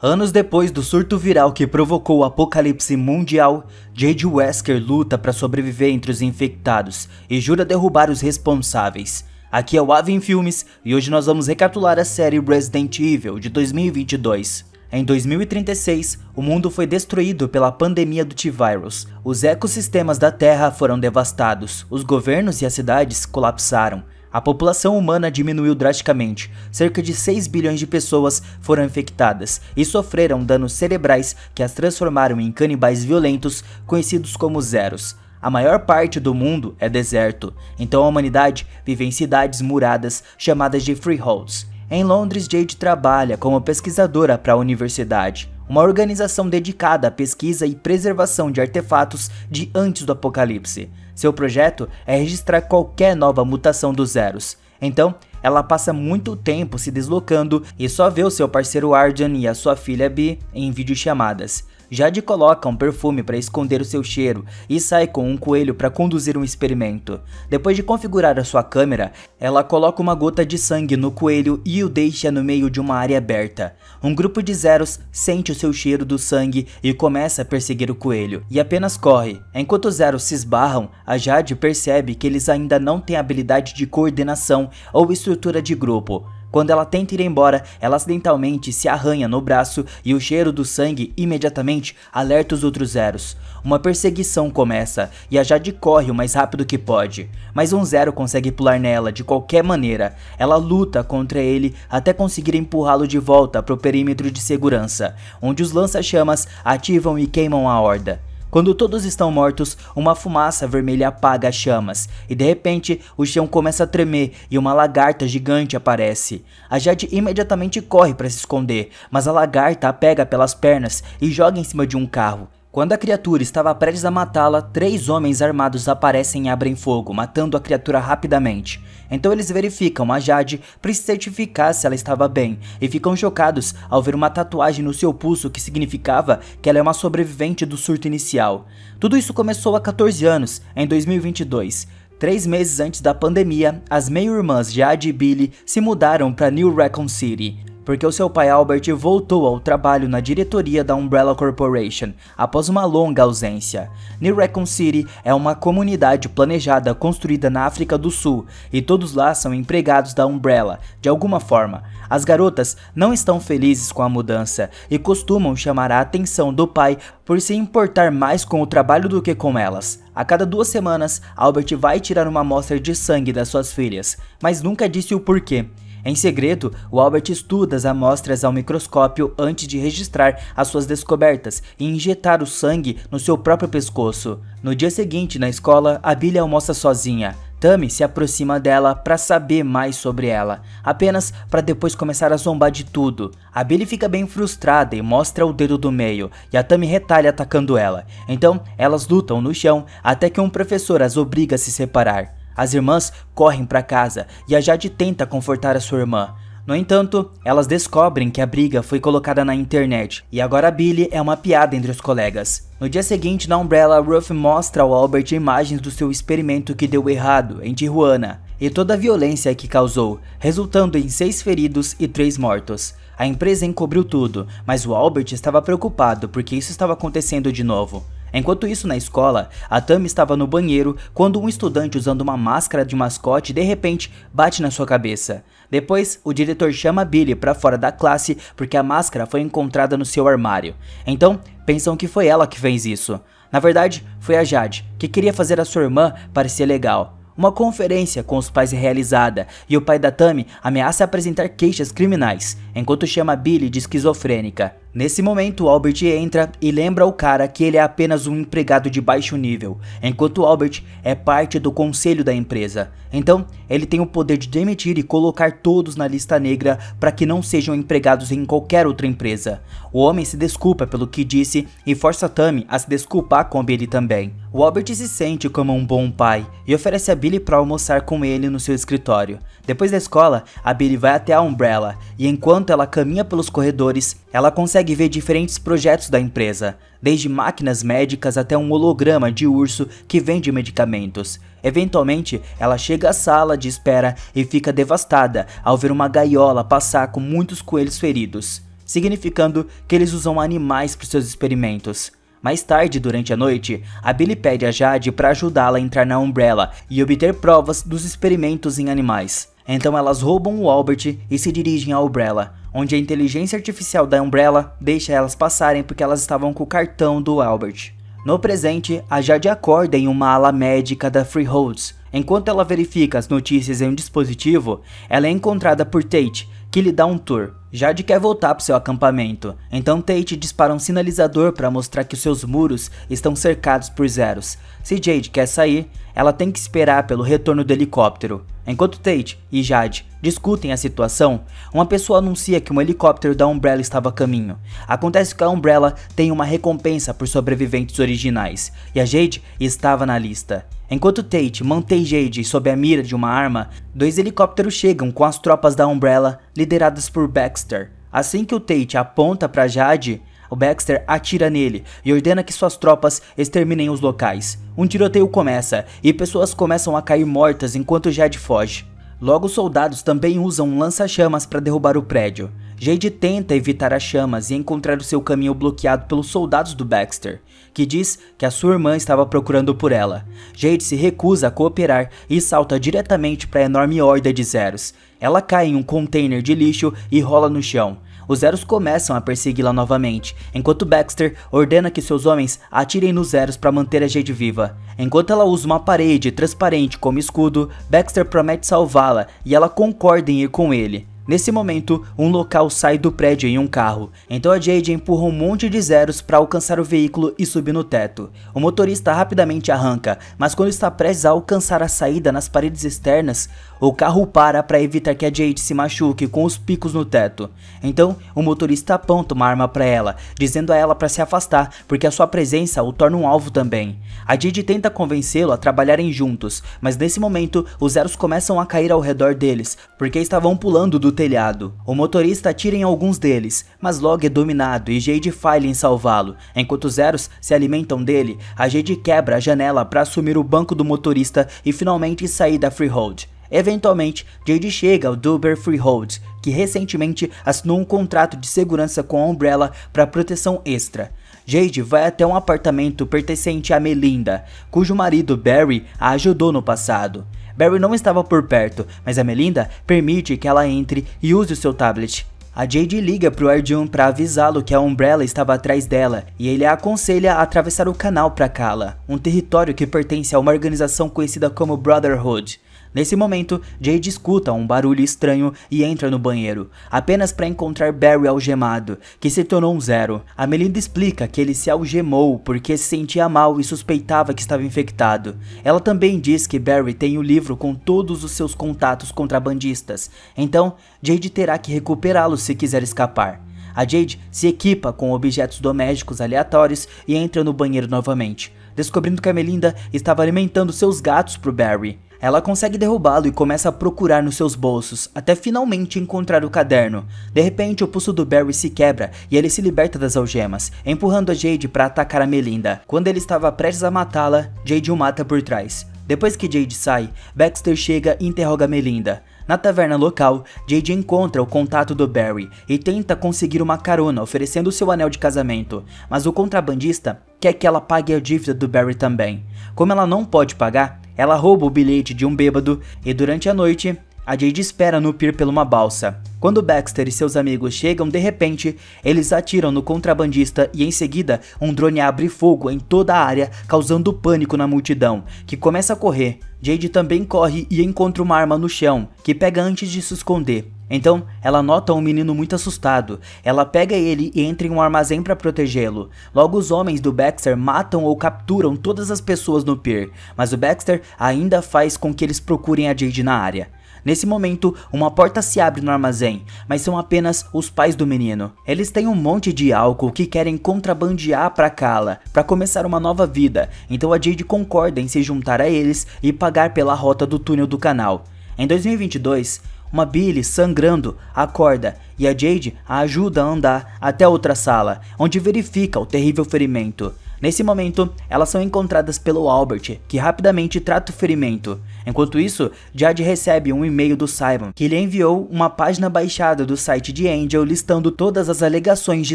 Anos depois do surto viral que provocou o apocalipse mundial, Jade Wesker luta para sobreviver entre os infectados e jura derrubar os responsáveis. Aqui é o Ave em Filmes e hoje nós vamos recapitular a série Resident Evil de 2022. Em 2036, o mundo foi destruído pela pandemia do T-Virus. Os ecossistemas da Terra foram devastados, os governos e as cidades colapsaram, a população humana diminuiu drasticamente. Cerca de 6 bilhões de pessoas foram infectadas e sofreram danos cerebrais que as transformaram em canibais violentos conhecidos como Zeros. A maior parte do mundo é deserto, então a humanidade vive em cidades muradas chamadas de freeholds. Em Londres, Jade trabalha como pesquisadora para a universidade, uma organização dedicada à pesquisa e preservação de artefatos de antes do apocalipse. Seu projeto é registrar qualquer nova mutação dos zeros. Então, ela passa muito tempo se deslocando e só vê o seu parceiro Arjan e a sua filha Bee em videochamadas. Jade coloca um perfume para esconder o seu cheiro e sai com um coelho para conduzir um experimento. Depois de configurar a sua câmera, ela coloca uma gota de sangue no coelho e o deixa no meio de uma área aberta. Um grupo de zeros sente o seu cheiro do sangue e começa a perseguir o coelho, e apenas corre. Enquanto os zeros se esbarram, a Jade percebe que eles ainda não têm habilidade de coordenação ou estrutura de grupo. Quando ela tenta ir embora, ela acidentalmente se arranha no braço e o cheiro do sangue imediatamente alerta os outros zeros. Uma perseguição começa e a Jade corre o mais rápido que pode, mas um zero consegue pular nela de qualquer maneira. Ela luta contra ele até conseguir empurrá-lo de volta para o perímetro de segurança, onde os lança-chamas ativam e queimam a horda. Quando todos estão mortos, uma fumaça vermelha apaga as chamas e de repente o chão começa a tremer e uma lagarta gigante aparece. A Jade imediatamente corre para se esconder, mas a lagarta a pega pelas pernas e joga em cima de um carro. Quando a criatura estava prestes a matá-la, três homens armados aparecem e abrem fogo, matando a criatura rapidamente. Então eles verificam a Jade para se certificar se ela estava bem e ficam chocados ao ver uma tatuagem no seu pulso que significava que ela é uma sobrevivente do surto inicial. Tudo isso começou há 14 anos, em 2022. Três meses antes da pandemia, as meio-irmãs Jade e Billy se mudaram para New Recon City porque o seu pai Albert voltou ao trabalho na diretoria da Umbrella Corporation após uma longa ausência. New Recon City é uma comunidade planejada construída na África do Sul e todos lá são empregados da Umbrella, de alguma forma. As garotas não estão felizes com a mudança e costumam chamar a atenção do pai por se importar mais com o trabalho do que com elas. A cada duas semanas, Albert vai tirar uma amostra de sangue das suas filhas, mas nunca disse o porquê. Em segredo, o Albert estuda as amostras ao microscópio antes de registrar as suas descobertas e injetar o sangue no seu próprio pescoço. No dia seguinte, na escola, a Billy almoça sozinha. Tammy se aproxima dela para saber mais sobre ela, apenas para depois começar a zombar de tudo. A Billy fica bem frustrada e mostra o dedo do meio, e a Tammy retalha atacando ela. Então, elas lutam no chão até que um professor as obriga a se separar. As irmãs correm para casa e a Jade tenta confortar a sua irmã. No entanto, elas descobrem que a briga foi colocada na internet e agora Billy é uma piada entre os colegas. No dia seguinte, na Umbrella, Ruth mostra ao Albert imagens do seu experimento que deu errado em Tijuana e toda a violência que causou, resultando em seis feridos e três mortos. A empresa encobriu tudo, mas o Albert estava preocupado porque isso estava acontecendo de novo. Enquanto isso, na escola, a Tami estava no banheiro quando um estudante usando uma máscara de mascote de repente bate na sua cabeça. Depois, o diretor chama Billy para fora da classe porque a máscara foi encontrada no seu armário. Então, pensam que foi ela que fez isso. Na verdade, foi a Jade, que queria fazer a sua irmã parecer legal. Uma conferência com os pais é realizada e o pai da Tami ameaça apresentar queixas criminais, enquanto chama Billy de esquizofrênica. Nesse momento, Albert entra e lembra o cara que ele é apenas um empregado de baixo nível, enquanto Albert é parte do conselho da empresa. Então, ele tem o poder de demitir e colocar todos na lista negra para que não sejam empregados em qualquer outra empresa. O homem se desculpa pelo que disse e força Tammy a se desculpar com Billy também. O Albert se sente como um bom pai e oferece a Billy para almoçar com ele no seu escritório. Depois da escola, a Billy vai até a Umbrella e enquanto ela caminha pelos corredores, ela consegue consegue ver diferentes projetos da empresa, desde máquinas médicas até um holograma de urso que vende medicamentos. Eventualmente, ela chega à sala de espera e fica devastada ao ver uma gaiola passar com muitos coelhos feridos, significando que eles usam animais para seus experimentos. Mais tarde, durante a noite, a Billy pede a Jade para ajudá-la a entrar na Umbrella e obter provas dos experimentos em animais. Então elas roubam o Albert e se dirigem à Umbrella, onde a inteligência artificial da Umbrella deixa elas passarem porque elas estavam com o cartão do Albert. No presente, a Jade acorda em uma ala médica da Freeholds. Enquanto ela verifica as notícias em um dispositivo, ela é encontrada por Tate, que lhe dá um tour. Jade quer voltar para seu acampamento, então Tate dispara um sinalizador para mostrar que seus muros estão cercados por zeros. Se Jade quer sair, ela tem que esperar pelo retorno do helicóptero. Enquanto Tate e Jade discutem a situação, uma pessoa anuncia que um helicóptero da Umbrella estava a caminho. Acontece que a Umbrella tem uma recompensa por sobreviventes originais, e a Jade estava na lista. Enquanto Tate mantém Jade sob a mira de uma arma, dois helicópteros chegam com as tropas da Umbrella, lideradas por Baxter. Assim que o Tate aponta para Jade, o Baxter atira nele e ordena que suas tropas exterminem os locais. Um tiroteio começa e pessoas começam a cair mortas enquanto Jade foge. Logo, os soldados também usam um lança-chamas para derrubar o prédio. Jade tenta evitar as chamas e encontrar o seu caminho bloqueado pelos soldados do Baxter que diz que a sua irmã estava procurando por ela. Jade se recusa a cooperar e salta diretamente para a enorme horda de zeros. Ela cai em um container de lixo e rola no chão. Os Zeros começam a persegui-la novamente, enquanto Baxter ordena que seus homens atirem nos Zeros para manter a Jade viva. Enquanto ela usa uma parede transparente como escudo, Baxter promete salvá-la e ela concorda em ir com ele. Nesse momento, um local sai do prédio em um carro, então a Jade empurra um monte de zeros para alcançar o veículo e subir no teto. O motorista rapidamente arranca, mas quando está prestes a alcançar a saída nas paredes externas, o carro para para evitar que a Jade se machuque com os picos no teto. Então, o motorista aponta uma arma para ela, dizendo a ela para se afastar, porque a sua presença o torna um alvo também. A Jade tenta convencê-lo a trabalharem juntos, mas nesse momento, os zeros começam a cair ao redor deles, porque estavam pulando do telhado. O motorista atira em alguns deles, mas logo é dominado e Jade falha em salvá-lo. Enquanto os Zeros se alimentam dele, a Jade quebra a janela para assumir o banco do motorista e finalmente sair da Freehold. Eventualmente, Jade chega ao Duber Freehold, que recentemente assinou um contrato de segurança com a Umbrella para proteção extra. Jade vai até um apartamento pertencente a Melinda, cujo marido Barry a ajudou no passado. Barry não estava por perto, mas a Melinda permite que ela entre e use o seu tablet. A Jade liga para o Arjun para avisá-lo que a Umbrella estava atrás dela, e ele a aconselha a atravessar o canal para Kala, um território que pertence a uma organização conhecida como Brotherhood. Nesse momento, Jade escuta um barulho estranho e entra no banheiro, apenas para encontrar Barry algemado, que se tornou um zero. A Melinda explica que ele se algemou porque se sentia mal e suspeitava que estava infectado. Ela também diz que Barry tem o livro com todos os seus contatos contrabandistas, então Jade terá que recuperá-lo se quiser escapar. A Jade se equipa com objetos domésticos aleatórios e entra no banheiro novamente, descobrindo que a Melinda estava alimentando seus gatos para Barry. Ela consegue derrubá-lo e começa a procurar nos seus bolsos, até finalmente encontrar o caderno. De repente, o pulso do Barry se quebra e ele se liberta das algemas, empurrando a Jade para atacar a Melinda. Quando ele estava prestes a matá-la, Jade o mata por trás. Depois que Jade sai, Baxter chega e interroga Melinda. Na taverna local, Jade encontra o contato do Barry e tenta conseguir uma carona oferecendo seu anel de casamento, mas o contrabandista quer que ela pague a dívida do Barry também. Como ela não pode pagar, ela rouba o bilhete de um bêbado e durante a noite a Jade espera no pier pela uma balsa. Quando Baxter e seus amigos chegam, de repente, eles atiram no contrabandista e em seguida, um drone abre fogo em toda a área, causando pânico na multidão, que começa a correr. Jade também corre e encontra uma arma no chão, que pega antes de se esconder. Então, ela nota um menino muito assustado. Ela pega ele e entra em um armazém para protegê-lo. Logo, os homens do Baxter matam ou capturam todas as pessoas no pier, mas o Baxter ainda faz com que eles procurem a Jade na área. Nesse momento, uma porta se abre no armazém, mas são apenas os pais do menino. Eles têm um monte de álcool que querem contrabandear para Kala, para começar uma nova vida, então a Jade concorda em se juntar a eles e pagar pela rota do túnel do canal. Em 2022, uma Billy, sangrando, acorda e a Jade a ajuda a andar até outra sala, onde verifica o terrível ferimento. Nesse momento, elas são encontradas pelo Albert, que rapidamente trata o ferimento. Enquanto isso, Jade recebe um e-mail do Simon, que lhe enviou uma página baixada do site de Angel listando todas as alegações de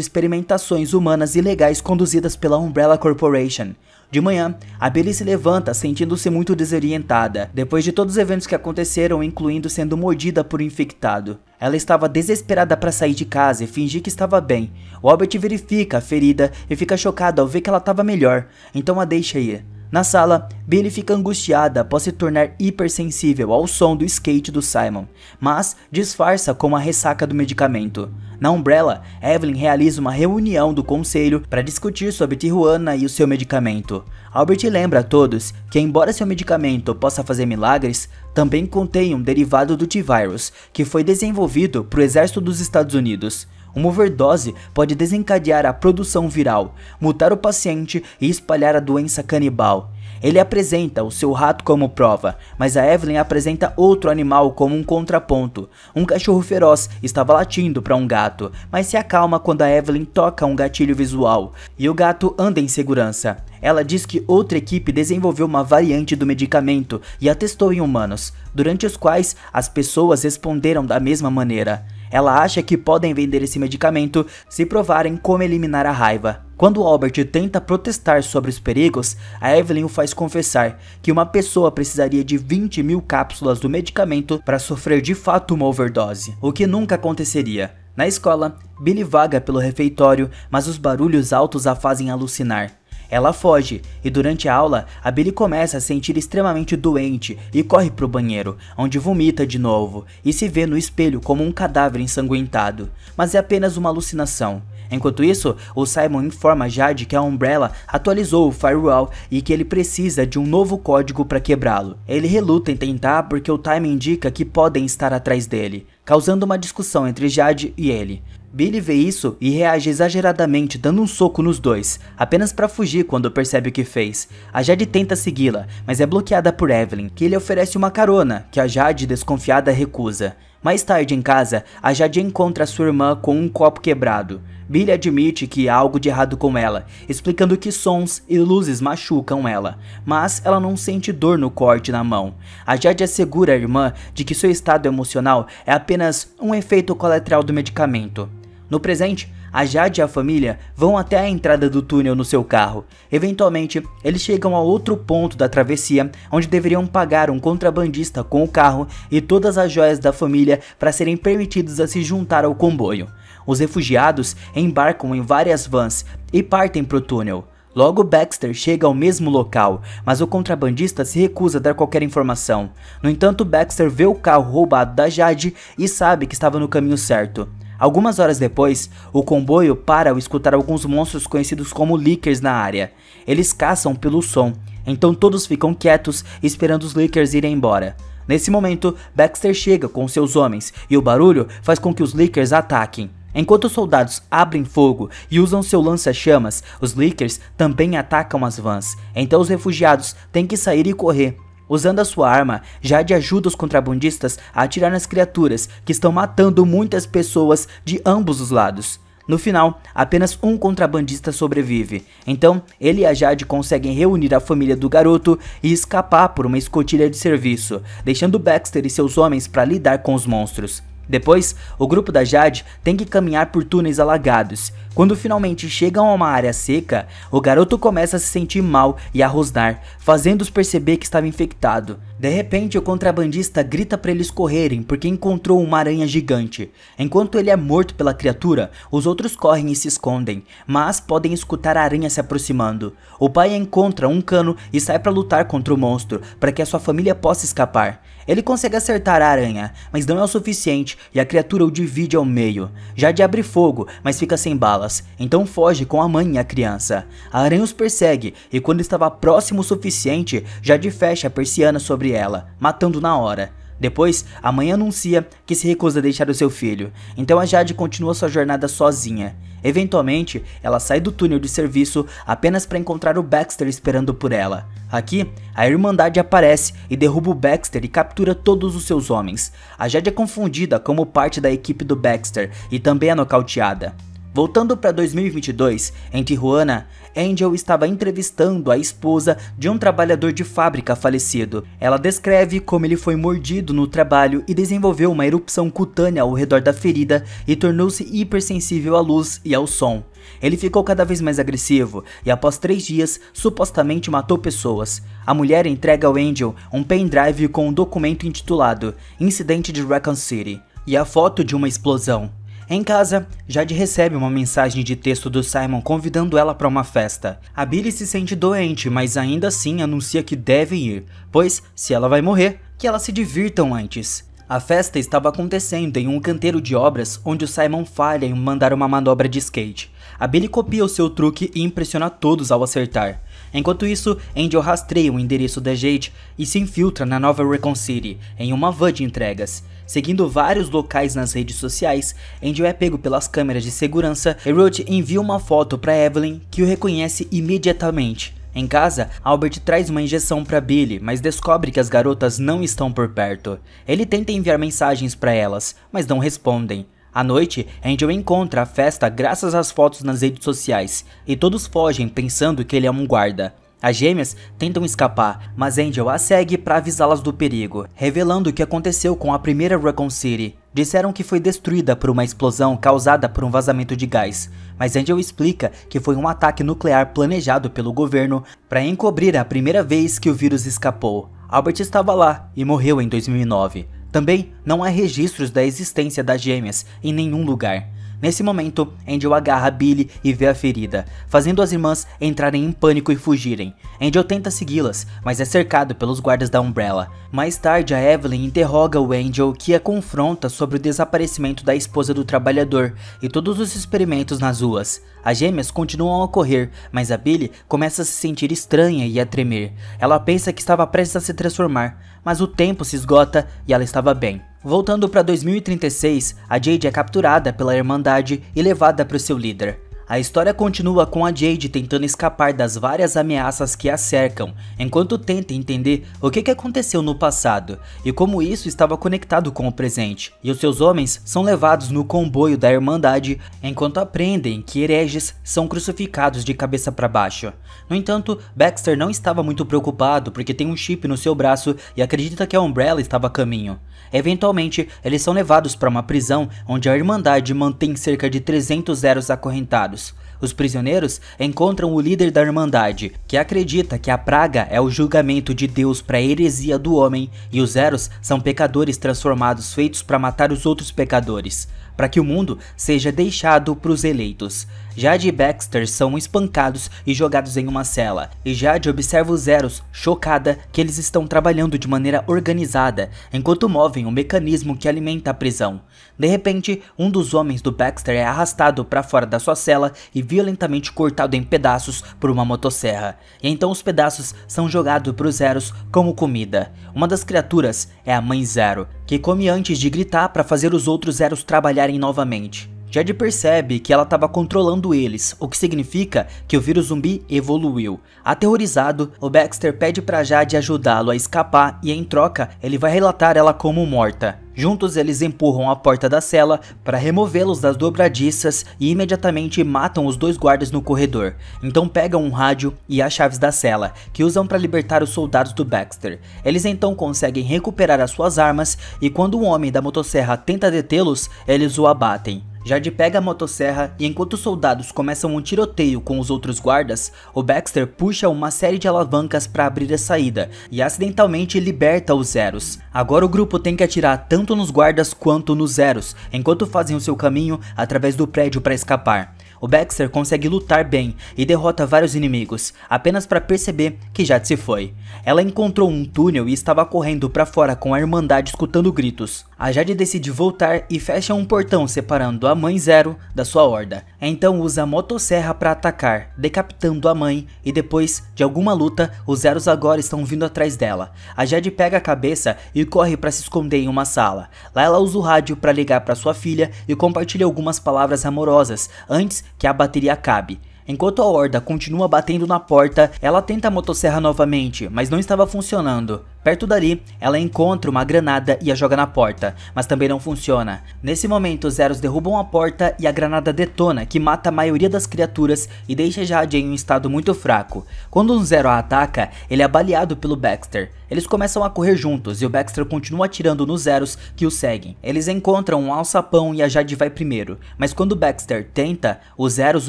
experimentações humanas ilegais conduzidas pela Umbrella Corporation. De manhã, a Billy se levanta sentindo-se muito desorientada, depois de todos os eventos que aconteceram, incluindo sendo mordida por um infectado. Ela estava desesperada para sair de casa e fingir que estava bem. O Albert verifica a ferida e fica chocado ao ver que ela estava melhor, então a deixa ir. Na sala, Billy fica angustiada após se tornar hipersensível ao som do skate do Simon, mas disfarça com a ressaca do medicamento. Na Umbrella, Evelyn realiza uma reunião do conselho para discutir sobre Tijuana e o seu medicamento. Albert lembra a todos que, embora seu medicamento possa fazer milagres, também contém um derivado do T-Virus, que foi desenvolvido para o exército dos Estados Unidos. Uma overdose pode desencadear a produção viral, mutar o paciente e espalhar a doença canibal. Ele apresenta o seu rato como prova, mas a Evelyn apresenta outro animal como um contraponto. Um cachorro feroz estava latindo para um gato, mas se acalma quando a Evelyn toca um gatilho visual, e o gato anda em segurança. Ela diz que outra equipe desenvolveu uma variante do medicamento e a testou em humanos, durante os quais as pessoas responderam da mesma maneira. Ela acha que podem vender esse medicamento se provarem como eliminar a raiva. Quando Albert tenta protestar sobre os perigos, a Evelyn o faz confessar que uma pessoa precisaria de 20 mil cápsulas do medicamento para sofrer de fato uma overdose, o que nunca aconteceria. Na escola, Billy vaga pelo refeitório, mas os barulhos altos a fazem alucinar. Ela foge e durante a aula, a Billy começa a sentir extremamente doente e corre para o banheiro, onde vomita de novo e se vê no espelho como um cadáver ensanguentado, mas é apenas uma alucinação. Enquanto isso, o Simon informa Jade que a Umbrella atualizou o firewall e que ele precisa de um novo código para quebrá-lo. Ele reluta em tentar porque o time indica que podem estar atrás dele, causando uma discussão entre Jade e ele. Billy vê isso e reage exageradamente dando um soco nos dois, apenas para fugir quando percebe o que fez. A Jade tenta segui-la, mas é bloqueada por Evelyn, que lhe oferece uma carona, que a Jade desconfiada recusa. Mais tarde em casa, a Jade encontra sua irmã com um copo quebrado. Billy admite que há algo de errado com ela, explicando que sons e luzes machucam ela, mas ela não sente dor no corte na mão. A Jade assegura a irmã de que seu estado emocional é apenas um efeito colateral do medicamento. No presente, a Jade e a família vão até a entrada do túnel no seu carro. Eventualmente, eles chegam a outro ponto da travessia, onde deveriam pagar um contrabandista com o carro e todas as joias da família para serem permitidos a se juntar ao comboio. Os refugiados embarcam em várias vans e partem para o túnel. Logo, Baxter chega ao mesmo local, mas o contrabandista se recusa a dar qualquer informação. No entanto, Baxter vê o carro roubado da Jade e sabe que estava no caminho certo. Algumas horas depois, o comboio para ao escutar alguns monstros conhecidos como Lickers na área. Eles caçam pelo som, então todos ficam quietos esperando os Lickers irem embora. Nesse momento, Baxter chega com seus homens e o barulho faz com que os Lickers ataquem. Enquanto os soldados abrem fogo e usam seu lança-chamas, os Lickers também atacam as vans, então os refugiados têm que sair e correr. Usando a sua arma, Jade ajuda os contrabandistas a atirar nas criaturas, que estão matando muitas pessoas de ambos os lados. No final, apenas um contrabandista sobrevive, então ele e a Jade conseguem reunir a família do garoto e escapar por uma escotilha de serviço, deixando Baxter e seus homens para lidar com os monstros. Depois, o grupo da Jade tem que caminhar por túneis alagados. Quando finalmente chegam a uma área seca, o garoto começa a se sentir mal e a rosnar, fazendo-os perceber que estava infectado. De repente, o contrabandista grita para eles correrem porque encontrou uma aranha gigante. Enquanto ele é morto pela criatura, os outros correm e se escondem, mas podem escutar a aranha se aproximando. O pai encontra um cano e sai para lutar contra o monstro para que a sua família possa escapar. Ele consegue acertar a aranha, mas não é o suficiente e a criatura o divide ao meio. Jade abre fogo, mas fica sem balas, então foge com a mãe e a criança. A aranha os persegue e quando estava próximo o suficiente, Jade fecha a persiana sobre ela, matando na hora. Depois, a mãe anuncia que se recusa a deixar o seu filho, então a Jade continua sua jornada sozinha. Eventualmente, ela sai do túnel de serviço apenas para encontrar o Baxter esperando por ela. Aqui, a Irmandade aparece e derruba o Baxter e captura todos os seus homens. A Jade é confundida como parte da equipe do Baxter e também é nocauteada. Voltando para 2022, em Tijuana, Angel estava entrevistando a esposa de um trabalhador de fábrica falecido. Ela descreve como ele foi mordido no trabalho e desenvolveu uma erupção cutânea ao redor da ferida e tornou-se hipersensível à luz e ao som. Ele ficou cada vez mais agressivo e, após três dias, supostamente matou pessoas. A mulher entrega ao Angel um pendrive com um documento intitulado Incidente de Raccoon City e a foto de uma explosão. Em casa, Jade recebe uma mensagem de texto do Simon convidando ela para uma festa. A Billy se sente doente, mas ainda assim anuncia que deve ir, pois, se ela vai morrer, que elas se divirtam antes. A festa estava acontecendo em um canteiro de obras onde o Simon falha em mandar uma manobra de skate. A Billy copia o seu truque e impressiona todos ao acertar. Enquanto isso, Angel rastreia o endereço da Jade e se infiltra na nova Recon City, em uma van de entregas. Seguindo vários locais nas redes sociais, Angel é pego pelas câmeras de segurança e Roach envia uma foto para Evelyn que o reconhece imediatamente. Em casa, Albert traz uma injeção para Billy, mas descobre que as garotas não estão por perto. Ele tenta enviar mensagens para elas, mas não respondem. À noite, Angel encontra a festa graças às fotos nas redes sociais, e todos fogem pensando que ele é um guarda. As gêmeas tentam escapar, mas Angel a segue para avisá-las do perigo, revelando o que aconteceu com a primeira Recon City. Disseram que foi destruída por uma explosão causada por um vazamento de gás, mas Angel explica que foi um ataque nuclear planejado pelo governo para encobrir a primeira vez que o vírus escapou. Albert estava lá e morreu em 2009. Também não há registros da existência das gêmeas em nenhum lugar. Nesse momento, Angel agarra Billy e vê a ferida, fazendo as irmãs entrarem em pânico e fugirem. Angel tenta segui-las, mas é cercado pelos guardas da Umbrella. Mais tarde, a Evelyn interroga o Angel, que a confronta sobre o desaparecimento da esposa do trabalhador e todos os experimentos nas ruas. As gêmeas continuam a correr, mas a Billy começa a se sentir estranha e a tremer. Ela pensa que estava prestes a se transformar, mas o tempo se esgota e ela estava bem. Voltando para 2036, a Jade é capturada pela Irmandade e levada para o seu líder, a história continua com a Jade tentando escapar das várias ameaças que a cercam, enquanto tenta entender o que aconteceu no passado e como isso estava conectado com o presente. E os seus homens são levados no comboio da Irmandade enquanto aprendem que hereges são crucificados de cabeça para baixo. No entanto, Baxter não estava muito preocupado porque tem um chip no seu braço e acredita que a Umbrella estava a caminho. Eventualmente, eles são levados para uma prisão onde a Irmandade mantém cerca de 300 zeros acorrentados os prisioneiros encontram o líder da Irmandade, que acredita que a praga é o julgamento de Deus para a heresia do homem, e os Eros são pecadores transformados feitos para matar os outros pecadores para que o mundo seja deixado para os eleitos. Jade e Baxter são espancados e jogados em uma cela, e Jade observa os Zeros, chocada que eles estão trabalhando de maneira organizada, enquanto movem o mecanismo que alimenta a prisão. De repente, um dos homens do Baxter é arrastado para fora da sua cela e violentamente cortado em pedaços por uma motosserra, e então os pedaços são jogados para os Zeros como comida. Uma das criaturas é a Mãe Zero, que come antes de gritar para fazer os outros Zeros trabalhar espalharem novamente. Jed percebe que ela estava controlando eles, o que significa que o vírus zumbi evoluiu. Aterrorizado, o Baxter pede para Jade ajudá-lo a escapar e em troca ele vai relatar ela como morta. Juntos eles empurram a porta da cela para removê-los das dobradiças e imediatamente matam os dois guardas no corredor. Então pegam um rádio e as chaves da cela, que usam para libertar os soldados do Baxter. Eles então conseguem recuperar as suas armas e quando o homem da motosserra tenta detê-los, eles o abatem. Jard pega a motosserra e enquanto os soldados começam um tiroteio com os outros guardas, o Baxter puxa uma série de alavancas para abrir a saída e acidentalmente liberta os Zeros. Agora o grupo tem que atirar tanto nos guardas quanto nos Zeros, enquanto fazem o seu caminho através do prédio para escapar o Baxter consegue lutar bem e derrota vários inimigos, apenas para perceber que Jade se foi. Ela encontrou um túnel e estava correndo para fora com a Irmandade escutando gritos. A Jade decide voltar e fecha um portão separando a Mãe Zero da sua horda. Então usa a motosserra para atacar, decapitando a mãe e depois de alguma luta, os Zeros agora estão vindo atrás dela. A Jade pega a cabeça e corre para se esconder em uma sala. Lá ela usa o rádio para ligar para sua filha e compartilha algumas palavras amorosas antes que a bateria cabe. Enquanto a horda continua batendo na porta, ela tenta a motosserra novamente, mas não estava funcionando. Perto dali, ela encontra uma granada e a joga na porta, mas também não funciona. Nesse momento, os Zeros derrubam a porta e a granada detona, que mata a maioria das criaturas e deixa Jade em um estado muito fraco. Quando um Zero a ataca, ele é baleado pelo Baxter. Eles começam a correr juntos e o Baxter continua atirando nos Zeros que o seguem. Eles encontram um alçapão e a Jade vai primeiro, mas quando o Baxter tenta, os Zeros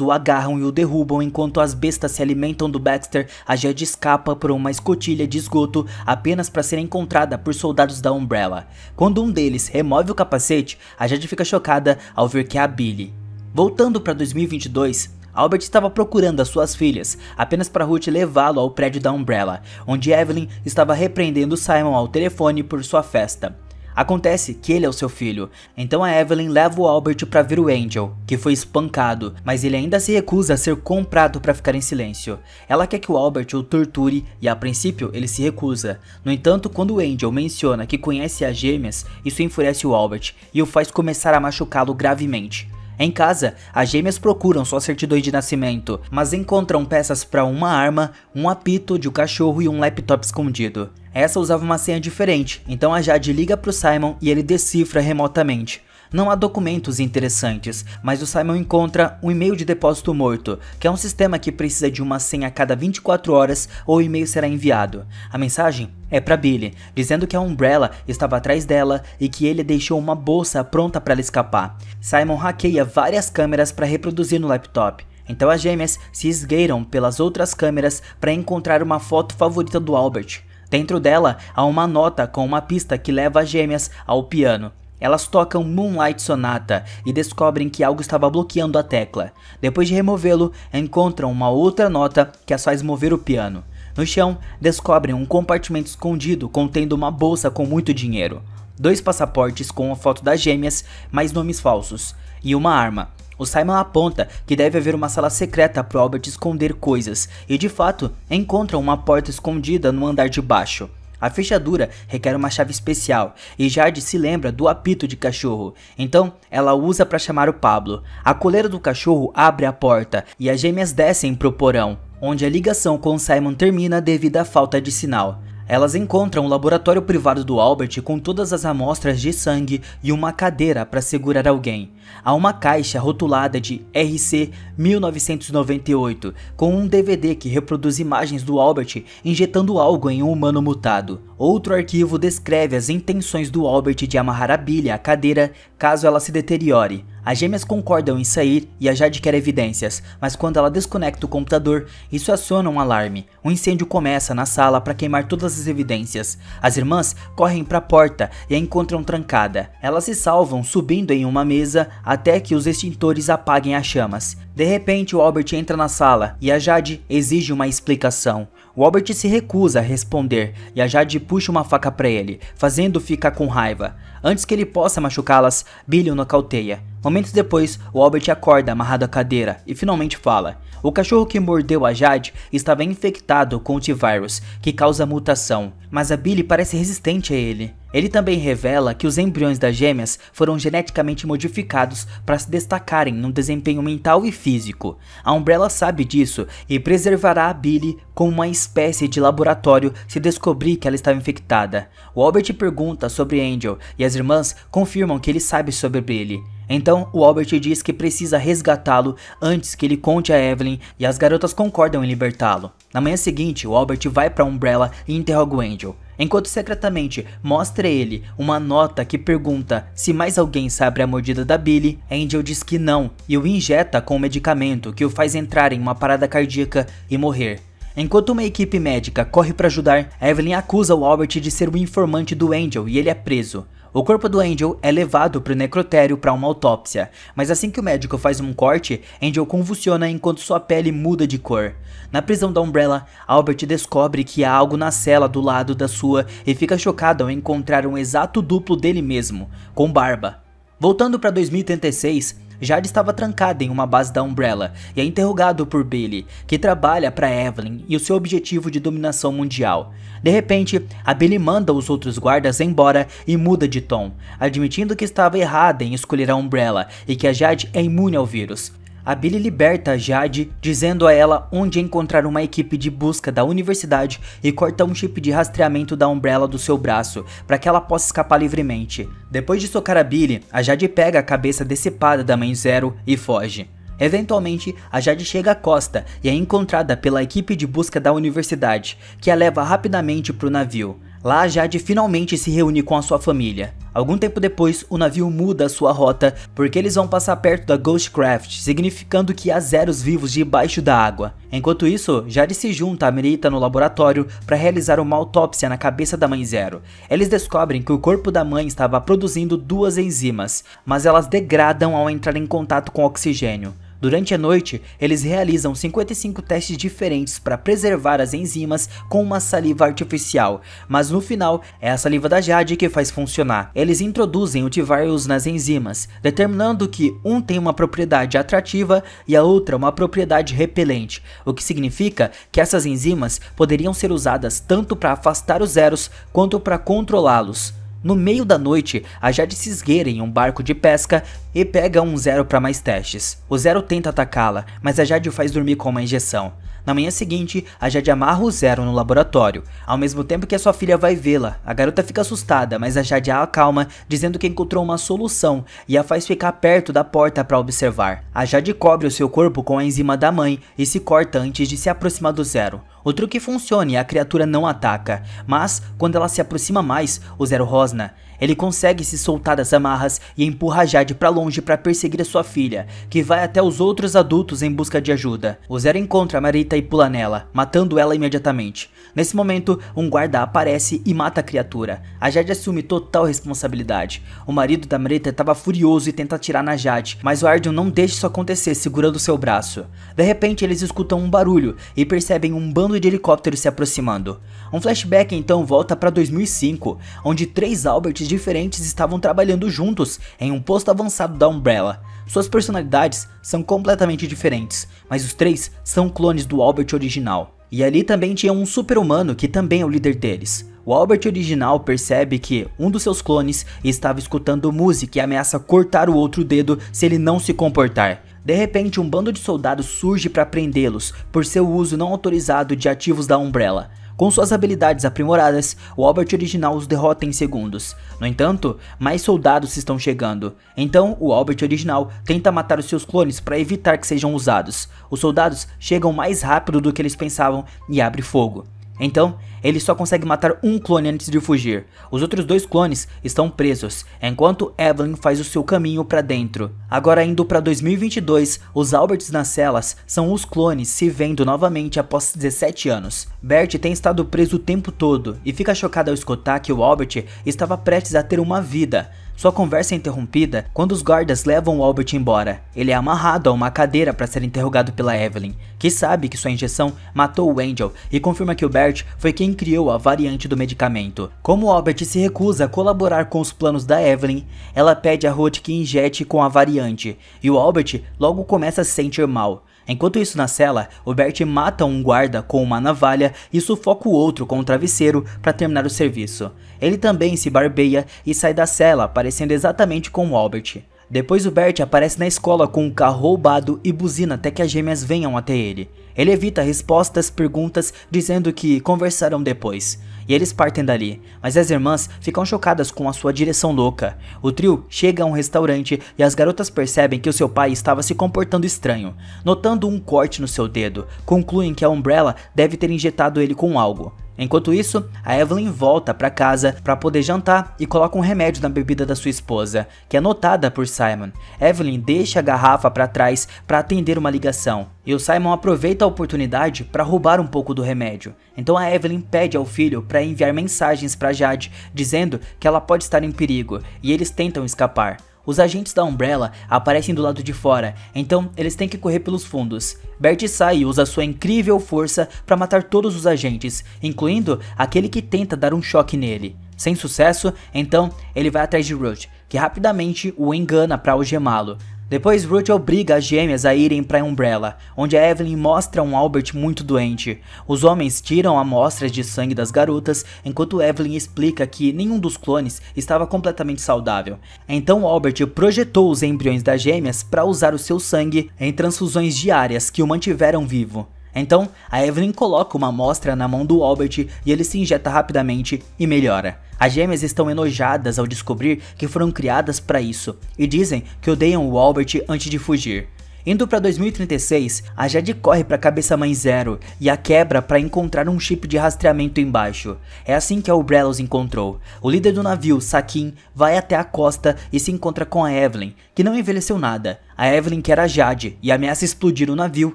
o agarram e o derrubam derrubam enquanto as bestas se alimentam do Baxter, a Jed escapa por uma escotilha de esgoto apenas para ser encontrada por soldados da Umbrella. Quando um deles remove o capacete, a Jed fica chocada ao ver que é a Billy. Voltando para 2022, Albert estava procurando as suas filhas, apenas para Ruth levá-lo ao prédio da Umbrella, onde Evelyn estava repreendendo Simon ao telefone por sua festa. Acontece que ele é o seu filho, então a Evelyn leva o Albert para ver o Angel, que foi espancado, mas ele ainda se recusa a ser comprado para ficar em silêncio. Ela quer que o Albert o torture e a princípio ele se recusa. No entanto, quando o Angel menciona que conhece as gêmeas, isso enfurece o Albert e o faz começar a machucá-lo gravemente. Em casa, as gêmeas procuram suas certidões de nascimento, mas encontram peças para uma arma, um apito de um cachorro e um laptop escondido. Essa usava uma senha diferente, então a Jade liga para o Simon e ele decifra remotamente. Não há documentos interessantes, mas o Simon encontra um e-mail de depósito morto, que é um sistema que precisa de uma senha a cada 24 horas ou o e-mail será enviado. A mensagem é para Billy, dizendo que a Umbrella estava atrás dela e que ele deixou uma bolsa pronta para ela escapar. Simon hackeia várias câmeras para reproduzir no laptop. Então as gêmeas se esgueiram pelas outras câmeras para encontrar uma foto favorita do Albert. Dentro dela há uma nota com uma pista que leva as gêmeas ao piano. Elas tocam Moonlight Sonata e descobrem que algo estava bloqueando a tecla. Depois de removê-lo, encontram uma outra nota que as faz mover o piano. No chão, descobrem um compartimento escondido contendo uma bolsa com muito dinheiro, dois passaportes com a foto das gêmeas, mais nomes falsos, e uma arma. O Simon aponta que deve haver uma sala secreta para Albert esconder coisas, e de fato encontram uma porta escondida no andar de baixo. A fechadura requer uma chave especial e Jade se lembra do apito de cachorro, então ela usa para chamar o Pablo. A coleira do cachorro abre a porta e as gêmeas descem pro porão, onde a ligação com Simon termina devido à falta de sinal. Elas encontram o laboratório privado do Albert com todas as amostras de sangue e uma cadeira para segurar alguém. Há uma caixa rotulada de RC 1998 com um DVD que reproduz imagens do Albert injetando algo em um humano mutado. Outro arquivo descreve as intenções do Albert de amarrar a bilha à cadeira caso ela se deteriore. As gêmeas concordam em sair e a Jade quer evidências, mas quando ela desconecta o computador, isso aciona um alarme. Um incêndio começa na sala para queimar todas as evidências. As irmãs correm para a porta e a encontram trancada. Elas se salvam subindo em uma mesa até que os extintores apaguem as chamas. De repente, o Albert entra na sala e a Jade exige uma explicação. O Albert se recusa a responder e a Jade puxa uma faca para ele, fazendo ficar com raiva. Antes que ele possa machucá-las, Billy o nocauteia. Momentos depois, o Albert acorda amarrado à cadeira e finalmente fala. O cachorro que mordeu a Jade estava infectado com o T-Virus, que causa mutação, mas a Billy parece resistente a ele. Ele também revela que os embriões das gêmeas foram geneticamente modificados para se destacarem no desempenho mental e físico. A Umbrella sabe disso e preservará a Billy como uma espécie de laboratório se descobrir que ela estava infectada. O Albert pergunta sobre Angel e as irmãs confirmam que ele sabe sobre Billy. Então, o Albert diz que precisa resgatá-lo antes que ele conte a Evelyn e as garotas concordam em libertá-lo. Na manhã seguinte, o Albert vai para Umbrella e interroga o Angel, enquanto secretamente mostra ele uma nota que pergunta se mais alguém sabe a mordida da Billy. Angel diz que não e o injeta com um medicamento que o faz entrar em uma parada cardíaca e morrer. Enquanto uma equipe médica corre para ajudar, Evelyn acusa o Albert de ser o informante do Angel e ele é preso. O corpo do Angel é levado para o necrotério para uma autópsia, mas assim que o médico faz um corte, Angel convulsiona enquanto sua pele muda de cor. Na prisão da Umbrella, Albert descobre que há algo na cela do lado da sua e fica chocado ao encontrar um exato duplo dele mesmo, com barba. Voltando para 2036, Jade estava trancada em uma base da Umbrella e é interrogado por Billy, que trabalha para Evelyn e o seu objetivo de dominação mundial. De repente, a Billy manda os outros guardas embora e muda de tom, admitindo que estava errada em escolher a Umbrella e que a Jade é imune ao vírus a Billy liberta a Jade, dizendo a ela onde encontrar uma equipe de busca da universidade e corta um chip de rastreamento da Umbrella do seu braço, para que ela possa escapar livremente. Depois de socar a Billy, a Jade pega a cabeça decepada da Mãe Zero e foge. Eventualmente, a Jade chega à costa e é encontrada pela equipe de busca da universidade, que a leva rapidamente para o navio. Lá Jade finalmente se reúne com a sua família. Algum tempo depois, o navio muda sua rota porque eles vão passar perto da Ghostcraft, significando que há zeros vivos debaixo da água. Enquanto isso, Jade se junta a Merita no laboratório para realizar uma autópsia na cabeça da Mãe Zero. Eles descobrem que o corpo da mãe estava produzindo duas enzimas, mas elas degradam ao entrar em contato com oxigênio. Durante a noite, eles realizam 55 testes diferentes para preservar as enzimas com uma saliva artificial, mas no final é a saliva da Jade que faz funcionar. Eles introduzem o T-Virus nas enzimas, determinando que um tem uma propriedade atrativa e a outra uma propriedade repelente, o que significa que essas enzimas poderiam ser usadas tanto para afastar os zeros quanto para controlá-los. No meio da noite, a Jade se esgueira em um barco de pesca e pega um Zero para mais testes. O Zero tenta atacá-la, mas a Jade o faz dormir com uma injeção. Na manhã seguinte, a Jade amarra o Zero no laboratório, ao mesmo tempo que a sua filha vai vê-la. A garota fica assustada, mas a Jade a acalma, dizendo que encontrou uma solução e a faz ficar perto da porta para observar. A Jade cobre o seu corpo com a enzima da mãe e se corta antes de se aproximar do Zero. O truque funciona e a criatura não ataca, mas quando ela se aproxima mais, o Zero Rosna, ele consegue se soltar das amarras e empurra Jade para longe para perseguir a sua filha, que vai até os outros adultos em busca de ajuda. O Zero encontra a Marita e pula nela, matando ela imediatamente. Nesse momento, um guarda aparece e mata a criatura. A Jade assume total responsabilidade. O marido da Marita estava furioso e tenta atirar na Jade, mas o Ardion não deixa isso acontecer segurando seu braço. De repente, eles escutam um barulho e percebem um bando barulho de helicóptero se aproximando. Um flashback então volta para 2005, onde três Alberts diferentes estavam trabalhando juntos em um posto avançado da Umbrella. Suas personalidades são completamente diferentes, mas os três são clones do Albert original. E ali também tinha um super-humano que também é o líder deles. O Albert original percebe que um dos seus clones estava escutando música e ameaça cortar o outro dedo se ele não se comportar. De repente, um bando de soldados surge para prendê-los por seu uso não autorizado de ativos da Umbrella. Com suas habilidades aprimoradas, o Albert original os derrota em segundos. No entanto, mais soldados estão chegando. Então, o Albert original tenta matar os seus clones para evitar que sejam usados. Os soldados chegam mais rápido do que eles pensavam e abrem fogo. Então, ele só consegue matar um clone antes de fugir. Os outros dois clones estão presos, enquanto Evelyn faz o seu caminho para dentro. Agora indo para 2022, os Alberts nas celas são os clones se vendo novamente após 17 anos. Bert tem estado preso o tempo todo e fica chocado ao escutar que o Albert estava prestes a ter uma vida, sua conversa é interrompida quando os guardas levam o Albert embora. Ele é amarrado a uma cadeira para ser interrogado pela Evelyn, que sabe que sua injeção matou o Angel e confirma que o Bert foi quem criou a variante do medicamento. Como Albert se recusa a colaborar com os planos da Evelyn, ela pede a Ruth que injete com a variante, e o Albert logo começa a se sentir mal. Enquanto isso na cela, o Bert mata um guarda com uma navalha e sufoca o outro com um travesseiro para terminar o serviço. Ele também se barbeia e sai da cela, parecendo exatamente com o Albert. Depois o Bert aparece na escola com um carro roubado e buzina até que as gêmeas venham até ele. Ele evita respostas, perguntas, dizendo que conversarão depois. E eles partem dali, mas as irmãs ficam chocadas com a sua direção louca. O trio chega a um restaurante e as garotas percebem que o seu pai estava se comportando estranho. Notando um corte no seu dedo, concluem que a Umbrella deve ter injetado ele com algo. Enquanto isso, a Evelyn volta para casa para poder jantar e coloca um remédio na bebida da sua esposa, que é notada por Simon. Evelyn deixa a garrafa para trás para atender uma ligação. E o Simon aproveita a oportunidade para roubar um pouco do remédio. Então a Evelyn pede ao filho para enviar mensagens para Jade, dizendo que ela pode estar em perigo, e eles tentam escapar. Os agentes da Umbrella aparecem do lado de fora, então eles têm que correr pelos fundos. Bert sai e usa sua incrível força para matar todos os agentes, incluindo aquele que tenta dar um choque nele. Sem sucesso, então ele vai atrás de Ruth, que rapidamente o engana para algemá-lo. Depois, Ruth obriga as gêmeas a irem para Umbrella, onde a Evelyn mostra um Albert muito doente. Os homens tiram amostras de sangue das garotas, enquanto Evelyn explica que nenhum dos clones estava completamente saudável. Então, Albert projetou os embriões das gêmeas para usar o seu sangue em transfusões diárias que o mantiveram vivo. Então, a Evelyn coloca uma amostra na mão do Albert e ele se injeta rapidamente e melhora. As gêmeas estão enojadas ao descobrir que foram criadas para isso e dizem que odeiam o Albert antes de fugir. Indo para 2036, a Jade corre para Cabeça Mãe Zero e a quebra para encontrar um chip de rastreamento embaixo. É assim que a Umbrella encontrou. O líder do navio, Sakin, vai até a costa e se encontra com a Evelyn, que não envelheceu nada. A Evelyn quer a Jade e ameaça explodir o navio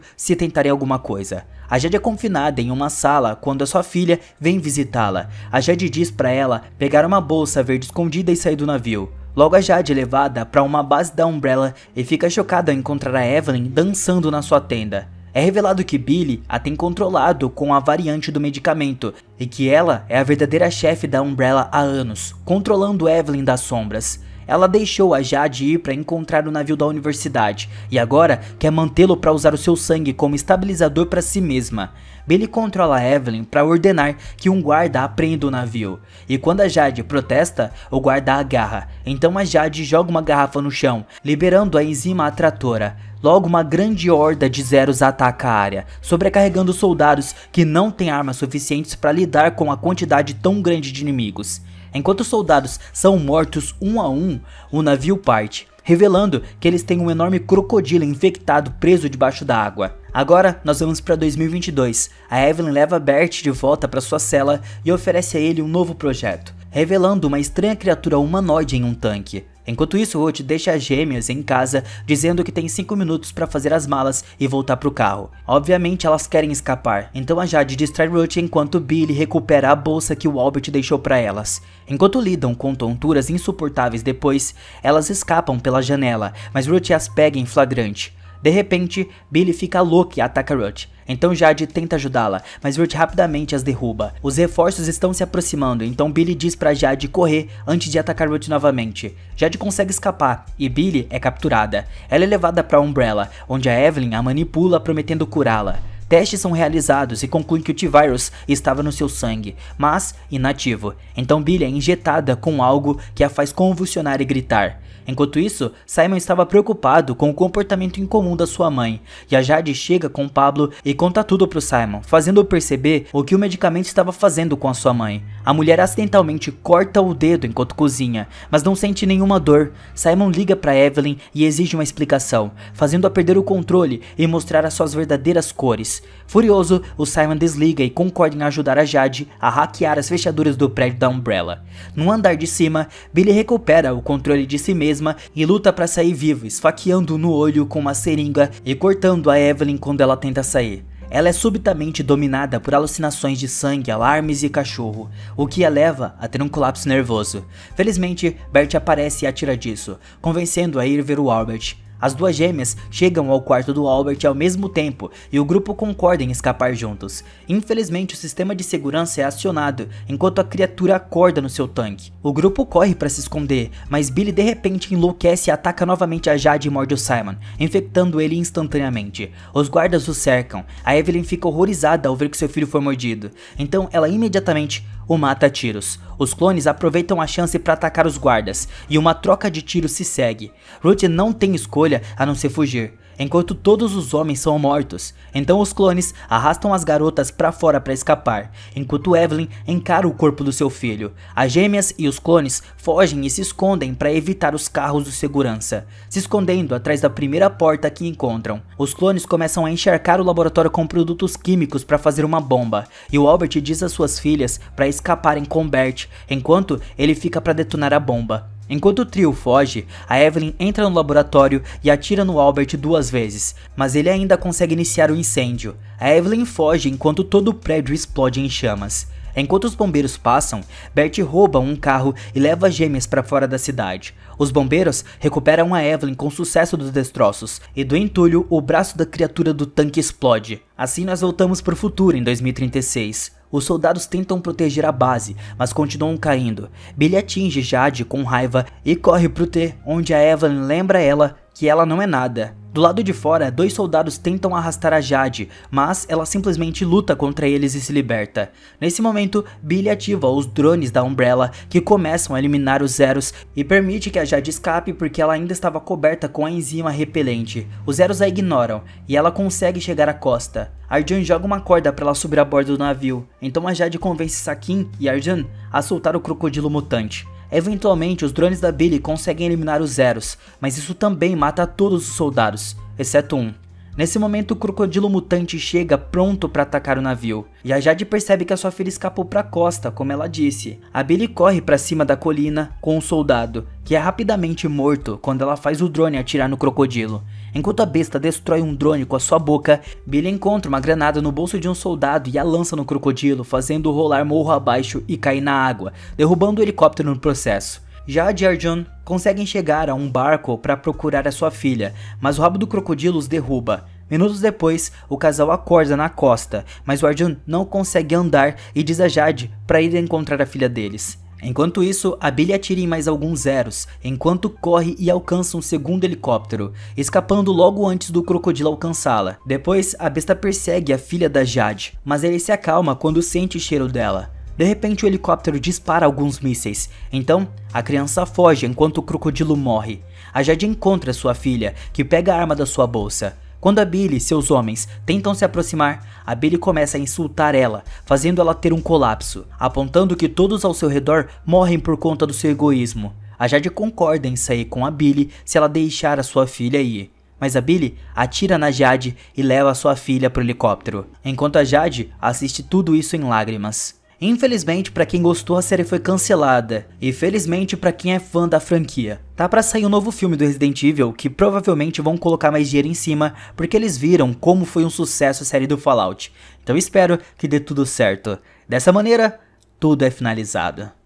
se tentarem alguma coisa. A Jade é confinada em uma sala quando a sua filha vem visitá-la. A Jade diz para ela pegar uma bolsa verde escondida e sair do navio. Logo a Jade é levada para uma base da Umbrella e fica chocada ao encontrar a Evelyn dançando na sua tenda. É revelado que Billy a tem controlado com a variante do medicamento e que ela é a verdadeira chefe da Umbrella há anos, controlando Evelyn das sombras. Ela deixou a Jade ir para encontrar o navio da universidade e agora quer mantê-lo para usar o seu sangue como estabilizador para si mesma. Billy controla Evelyn para ordenar que um guarda apreenda o navio. E quando a Jade protesta, o guarda agarra. Então a Jade joga uma garrafa no chão, liberando a enzima atratora. Logo, uma grande horda de zeros ataca a área, sobrecarregando soldados que não têm armas suficientes para lidar com a quantidade tão grande de inimigos. Enquanto os soldados são mortos um a um, o navio parte revelando que eles têm um enorme crocodilo infectado preso debaixo da água. Agora, nós vamos para 2022. A Evelyn leva Bert de volta para sua cela e oferece a ele um novo projeto, revelando uma estranha criatura humanoide em um tanque. Enquanto isso, Ruth deixa as gêmeas em casa, dizendo que tem 5 minutos para fazer as malas e voltar para o carro. Obviamente elas querem escapar, então a Jade distrai Ruth enquanto Billy recupera a bolsa que o Albert deixou para elas. Enquanto lidam com tonturas insuportáveis depois, elas escapam pela janela, mas Ruth as pega em flagrante. De repente, Billy fica louco e ataca Ruth. Então Jade tenta ajudá-la, mas Ruth rapidamente as derruba. Os reforços estão se aproximando, então Billy diz para Jade correr antes de atacar Ruth novamente. Jade consegue escapar e Billy é capturada. Ela é levada para Umbrella, onde a Evelyn a manipula prometendo curá-la. Testes são realizados e concluem que o T-Virus estava no seu sangue, mas inativo. Então Billy é injetada com algo que a faz convulsionar e gritar. Enquanto isso, Simon estava preocupado com o comportamento incomum da sua mãe, e a Jade chega com Pablo e conta tudo para Simon, fazendo-o perceber o que o medicamento estava fazendo com a sua mãe. A mulher acidentalmente corta o dedo enquanto cozinha, mas não sente nenhuma dor. Simon liga para Evelyn e exige uma explicação, fazendo-a perder o controle e mostrar as suas verdadeiras cores. Furioso, o Simon desliga e concorda em ajudar a Jade a hackear as fechaduras do prédio da Umbrella. No andar de cima, Billy recupera o controle de si mesmo mesma e luta para sair vivo, esfaqueando no olho com uma seringa e cortando a Evelyn quando ela tenta sair. Ela é subitamente dominada por alucinações de sangue, alarmes e cachorro, o que a leva a ter um colapso nervoso. Felizmente, Bert aparece e atira disso, convencendo a ir ver o Albert. As duas gêmeas chegam ao quarto do Albert ao mesmo tempo e o grupo concorda em escapar juntos. Infelizmente, o sistema de segurança é acionado enquanto a criatura acorda no seu tanque. O grupo corre para se esconder, mas Billy de repente enlouquece e ataca novamente a Jade e morde o Simon, infectando ele instantaneamente. Os guardas o cercam, a Evelyn fica horrorizada ao ver que seu filho foi mordido, então ela imediatamente o mata tiros. Os clones aproveitam a chance para atacar os guardas, e uma troca de tiros se segue. Ruth não tem escolha a não ser fugir enquanto todos os homens são mortos. Então os clones arrastam as garotas para fora para escapar, enquanto Evelyn encara o corpo do seu filho. As gêmeas e os clones fogem e se escondem para evitar os carros de segurança, se escondendo atrás da primeira porta que encontram. Os clones começam a encharcar o laboratório com produtos químicos para fazer uma bomba, e o Albert diz às suas filhas para escaparem com Bert, enquanto ele fica para detonar a bomba. Enquanto o trio foge, a Evelyn entra no laboratório e atira no Albert duas vezes, mas ele ainda consegue iniciar o incêndio. A Evelyn foge enquanto todo o prédio explode em chamas. Enquanto os bombeiros passam, Bert rouba um carro e leva as gêmeas para fora da cidade. Os bombeiros recuperam a Evelyn com sucesso dos destroços, e do entulho, o braço da criatura do tanque explode. Assim nós voltamos para o futuro em 2036. Os soldados tentam proteger a base, mas continuam caindo. Billy atinge Jade com raiva e corre pro T, onde a Evan lembra ela que ela não é nada. Do lado de fora, dois soldados tentam arrastar a Jade, mas ela simplesmente luta contra eles e se liberta. Nesse momento, Billy ativa os drones da Umbrella, que começam a eliminar os Zeros e permite que a Jade escape porque ela ainda estava coberta com a enzima repelente. Os Zeros a ignoram, e ela consegue chegar à costa. Arjun joga uma corda para ela subir a bordo do navio, então a Jade convence Sakin e Arjun a soltar o crocodilo mutante. Eventualmente, os drones da Billy conseguem eliminar os Zeros, mas isso também mata todos os soldados, exceto um. Nesse momento, o crocodilo mutante chega pronto para atacar o navio, e a Jade percebe que a sua filha escapou para a costa, como ela disse. A Billy corre para cima da colina com o um soldado, que é rapidamente morto quando ela faz o drone atirar no crocodilo. Enquanto a besta destrói um drone com a sua boca, Billy encontra uma granada no bolso de um soldado e a lança no crocodilo, fazendo-o rolar morro abaixo e cair na água, derrubando o helicóptero no processo. Já Arjun conseguem chegar a um barco para procurar a sua filha, mas o rabo do crocodilo os derruba. Minutos depois, o casal acorda na costa, mas o Arjun não consegue andar e diz a Jade para ir encontrar a filha deles. Enquanto isso, a Billy atira em mais alguns zeros, enquanto corre e alcança um segundo helicóptero, escapando logo antes do crocodilo alcançá-la. Depois, a besta persegue a filha da Jade, mas ele se acalma quando sente o cheiro dela. De repente, o helicóptero dispara alguns mísseis. Então, a criança foge enquanto o crocodilo morre. A Jade encontra sua filha, que pega a arma da sua bolsa. Quando a Billy e seus homens tentam se aproximar, a Billy começa a insultar ela, fazendo ela ter um colapso, apontando que todos ao seu redor morrem por conta do seu egoísmo. A Jade concorda em sair com a Billy se ela deixar a sua filha ir. Mas a Billy atira na Jade e leva sua filha para o helicóptero, enquanto a Jade assiste tudo isso em lágrimas. Infelizmente para quem gostou a série foi cancelada, e felizmente para quem é fã da franquia. Tá para sair um novo filme do Resident Evil que provavelmente vão colocar mais dinheiro em cima, porque eles viram como foi um sucesso a série do Fallout. Então espero que dê tudo certo. Dessa maneira, tudo é finalizado.